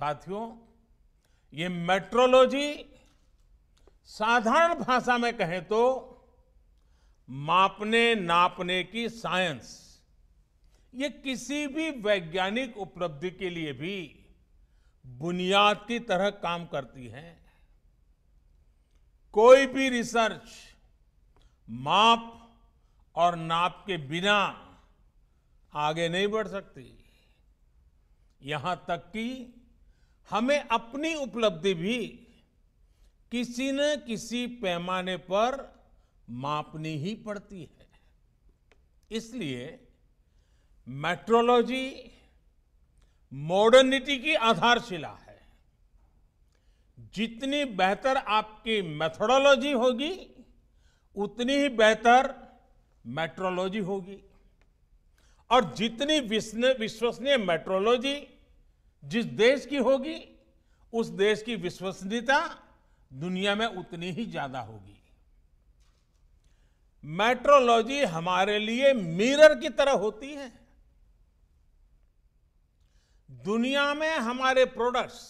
साथियों ये मेट्रोलॉजी साधारण भाषा में कहें तो मापने नापने की साइंस ये किसी भी वैज्ञानिक उपलब्धि के लिए भी बुनियाद की तरह काम करती है कोई भी रिसर्च माप और नाप के बिना आगे नहीं बढ़ सकती यहां तक कि हमें अपनी उपलब्धि भी किसी न किसी पैमाने पर मापनी ही पड़ती है इसलिए मेट्रोलॉजी मॉडर्निटी की आधारशिला है जितनी बेहतर आपकी मेथोडोलॉजी होगी उतनी ही बेहतर मेट्रोलॉजी होगी और जितनी विश्वसनीय मेट्रोलॉजी जिस देश की होगी उस देश की विश्वसनीयता दुनिया में उतनी ही ज्यादा होगी मेट्रोलॉजी हमारे लिए मिरर की तरह होती है दुनिया में हमारे प्रोडक्ट्स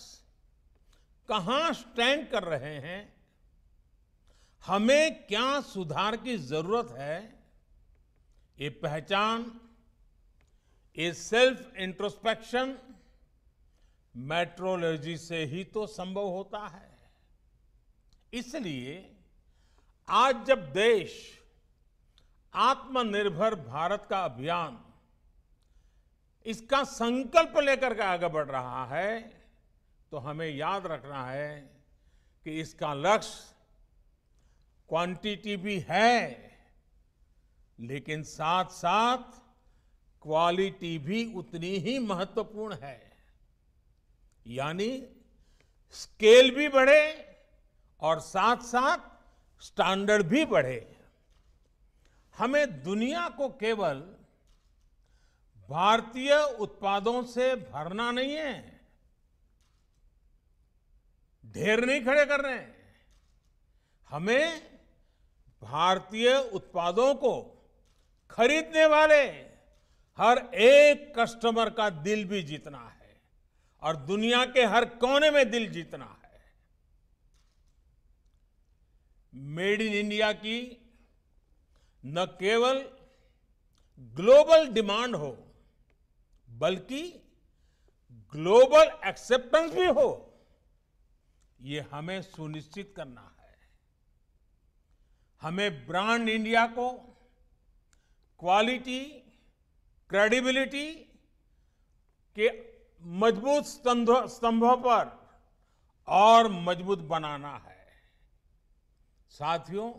कहां स्टैंड कर रहे हैं हमें क्या सुधार की जरूरत है ये पहचान ये सेल्फ इंट्रोस्पेक्शन मेट्रोलॉजी से ही तो संभव होता है इसलिए आज जब देश आत्मनिर्भर भारत का अभियान इसका संकल्प लेकर के आगे बढ़ रहा है तो हमें याद रखना है कि इसका लक्ष्य क्वांटिटी भी है लेकिन साथ साथ क्वालिटी भी उतनी ही महत्वपूर्ण है यानी स्केल भी बढ़े और साथ साथ स्टैंडर्ड भी बढ़े हमें दुनिया को केवल भारतीय उत्पादों से भरना नहीं है ढेर नहीं खड़े कर रहे हैं हमें भारतीय उत्पादों को खरीदने वाले हर एक कस्टमर का दिल भी जीतना है और दुनिया के हर कोने में दिल जीतना है मेड इन इंडिया की न केवल ग्लोबल डिमांड हो बल्कि ग्लोबल एक्सेप्टेंस भी हो ये हमें सुनिश्चित करना है हमें ब्रांड इंडिया को क्वालिटी क्रेडिबिलिटी के मजबूत स्तंभों पर और मजबूत बनाना है साथियों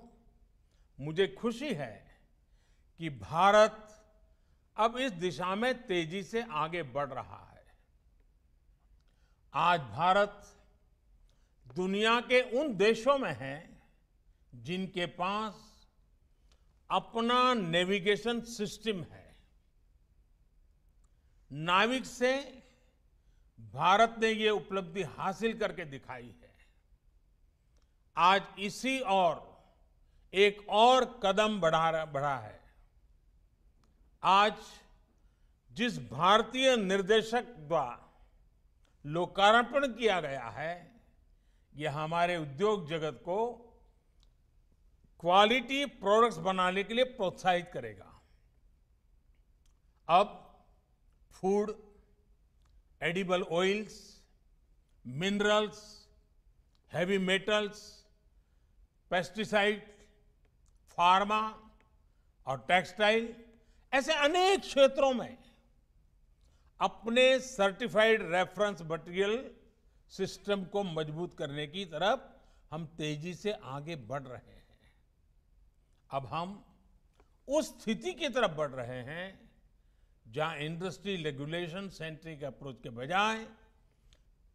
मुझे खुशी है कि भारत अब इस दिशा में तेजी से आगे बढ़ रहा है आज भारत दुनिया के उन देशों में है जिनके पास अपना नेविगेशन सिस्टम है नाविक से भारत ने ये उपलब्धि हासिल करके दिखाई है आज इसी और एक और कदम बढ़ा बढ़ा है आज जिस भारतीय निर्देशक द्वारा लोकार्पण किया गया है यह हमारे उद्योग जगत को क्वालिटी प्रोडक्ट्स बनाने के लिए प्रोत्साहित करेगा अब food edible oils, minerals, heavy metals, pesticide, pharma और टेक्सटाइल ऐसे अनेक क्षेत्रों में अपने सर्टिफाइड रेफरेंस मटेरियल सिस्टम को मजबूत करने की तरफ हम तेजी से आगे बढ़ रहे हैं अब हम उस स्थिति की तरफ बढ़ रहे हैं जहां इंडस्ट्री रेगुलेशन सेंट्रिक अप्रोच के बजाय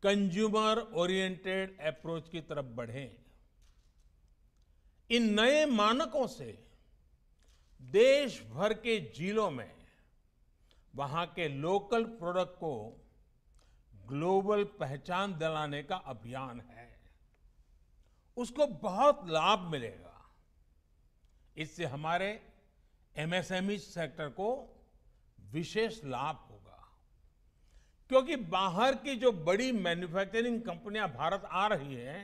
कंज्यूमर ओरिएंटेड अप्रोच की तरफ बढ़े इन नए मानकों से देश भर के जिलों में वहां के लोकल प्रोडक्ट को ग्लोबल पहचान दिलाने का अभियान है उसको बहुत लाभ मिलेगा इससे हमारे एमएसएमई सेक्टर को विशेष लाभ होगा क्योंकि बाहर की जो बड़ी मैन्युफैक्चरिंग कंपनियां भारत आ रही हैं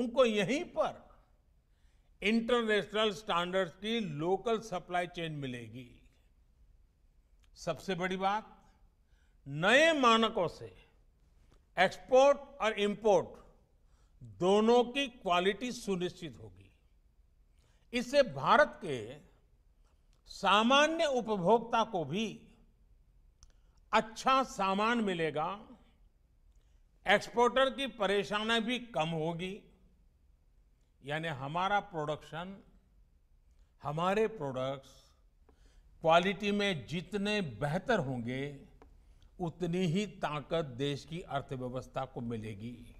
उनको यहीं पर इंटरनेशनल स्टैंडर्ड्स की लोकल सप्लाई चेन मिलेगी सबसे बड़ी बात नए मानकों से एक्सपोर्ट और इंपोर्ट दोनों की क्वालिटी सुनिश्चित होगी इससे भारत के सामान्य उपभोक्ता को भी अच्छा सामान मिलेगा एक्सपोर्टर की परेशानी भी कम होगी यानी हमारा प्रोडक्शन हमारे प्रोडक्ट्स क्वालिटी में जितने बेहतर होंगे उतनी ही ताकत देश की अर्थव्यवस्था को मिलेगी